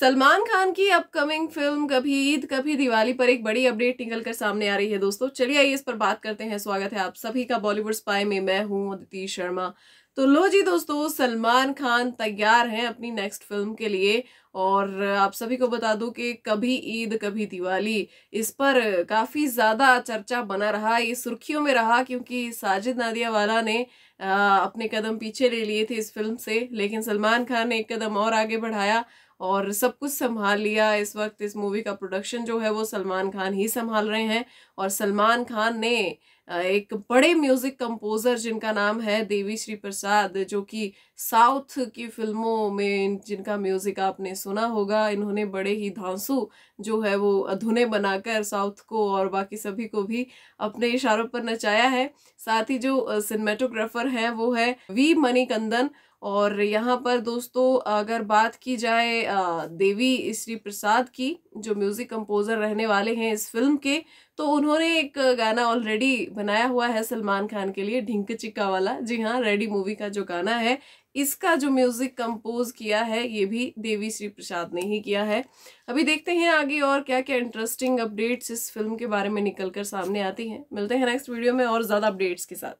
सलमान खान की upcoming film कभी ईद कभी दिवाली पर एक बड़ी अपडेट निकल कर सामने आ रही है दोस्तों चलिए आइए इस पर बात करते हैं स्वागत है आप सभी का बॉलीवुड स्पाई में मैं हूं अदिति शर्मा तो लो जी दोस्तों सलमान खान तैयार हैं अपनी नेक्स्ट फिल्म के लिए और आप सभी को बता दूं कि कभी ईद कभी दिवाली इस पर काफ़ी ज़्यादा चर्चा बना रहा ये सुर्खियों में रहा क्योंकि साजिद नादियावाला ने अपने कदम पीछे ले लिए थे इस फिल्म से लेकिन सलमान खान ने एक कदम और आगे बढ़ाया और सब कुछ संभाल लिया इस वक्त इस मूवी का प्रोडक्शन जो है वो सलमान खान ही संभाल रहे हैं और सलमान खान ने एक बड़े म्यूज़िक कंपोज़र जिनका नाम है देवी श्री प्रसाद जो कि साउथ की फिल्मों में जिनका म्यूज़िक आपने सुना होगा इन्होंने बड़े ही धांसू जो है वो अधूने बनाकर साउथ को और बाकी सभी को भी अपने इशारों पर नचाया है साथ ही जो सिनेमेटोग्राफर हैं वो है वी मणिकंदन और यहाँ पर दोस्तों अगर बात की जाए देवी श्री प्रसाद की जो म्यूज़िक कंपोज़र रहने वाले हैं इस फिल्म के तो उन्होंने एक गाना ऑलरेडी बनाया हुआ है सलमान खान के लिए ढिंक चिक्का वाला जी हाँ रेडी मूवी का जो गाना है इसका जो म्यूजिक कंपोज किया है ये भी देवी श्री प्रसाद ने ही किया है अभी देखते हैं आगे और क्या क्या इंटरेस्टिंग अपडेट्स इस फिल्म के बारे में निकल कर सामने आती हैं मिलते हैं नेक्स्ट वीडियो में और ज़्यादा अपडेट्स के साथ